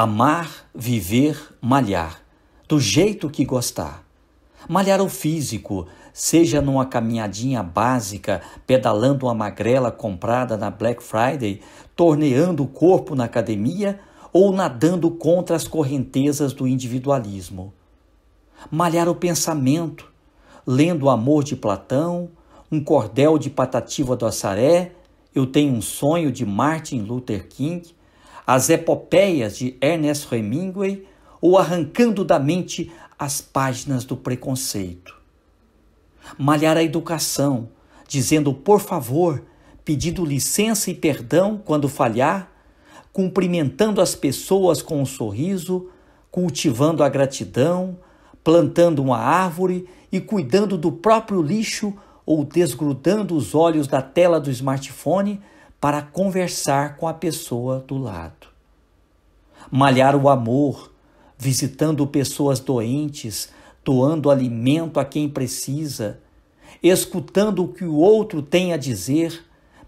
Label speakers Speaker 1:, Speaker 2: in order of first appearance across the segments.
Speaker 1: Amar, viver, malhar, do jeito que gostar. Malhar o físico, seja numa caminhadinha básica, pedalando uma magrela comprada na Black Friday, torneando o corpo na academia ou nadando contra as correntezas do individualismo. Malhar o pensamento, lendo o amor de Platão, um cordel de Patativa do Assaré, eu tenho um sonho de Martin Luther King, as epopeias de Ernest Hemingway ou arrancando da mente as páginas do preconceito. Malhar a educação, dizendo por favor, pedindo licença e perdão quando falhar, cumprimentando as pessoas com um sorriso, cultivando a gratidão, plantando uma árvore e cuidando do próprio lixo ou desgrudando os olhos da tela do smartphone para conversar com a pessoa do lado. Malhar o amor, visitando pessoas doentes, doando alimento a quem precisa, escutando o que o outro tem a dizer,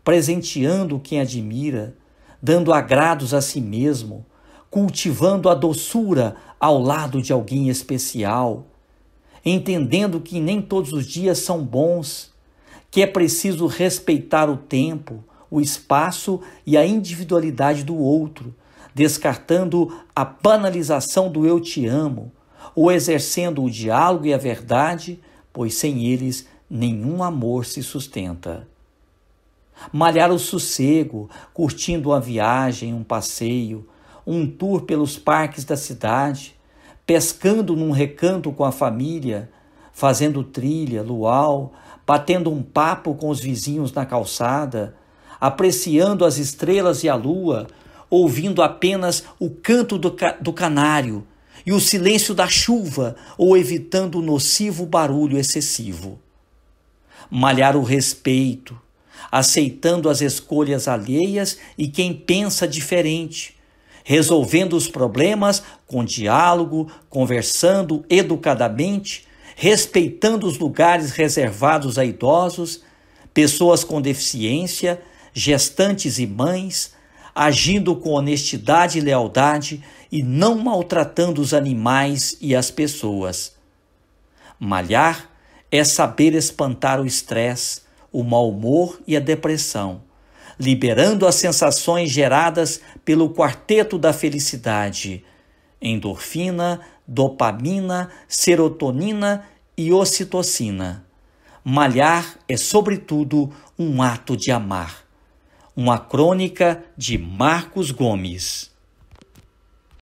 Speaker 1: presenteando quem admira, dando agrados a si mesmo, cultivando a doçura ao lado de alguém especial, entendendo que nem todos os dias são bons, que é preciso respeitar o tempo, o espaço e a individualidade do outro, descartando a banalização do eu te amo, ou exercendo o diálogo e a verdade, pois sem eles nenhum amor se sustenta. Malhar o sossego, curtindo uma viagem, um passeio, um tour pelos parques da cidade, pescando num recanto com a família, fazendo trilha, luau, batendo um papo com os vizinhos na calçada, apreciando as estrelas e a lua, ouvindo apenas o canto do, ca do canário e o silêncio da chuva ou evitando o nocivo barulho excessivo. Malhar o respeito, aceitando as escolhas alheias e quem pensa diferente, resolvendo os problemas com diálogo, conversando educadamente, respeitando os lugares reservados a idosos, pessoas com deficiência, gestantes e mães, agindo com honestidade e lealdade e não maltratando os animais e as pessoas. Malhar é saber espantar o estresse, o mau humor e a depressão, liberando as sensações geradas pelo quarteto da felicidade: endorfina, dopamina, serotonina e ocitocina. Malhar é, sobretudo, um ato de amar uma crônica de Marcos Gomes.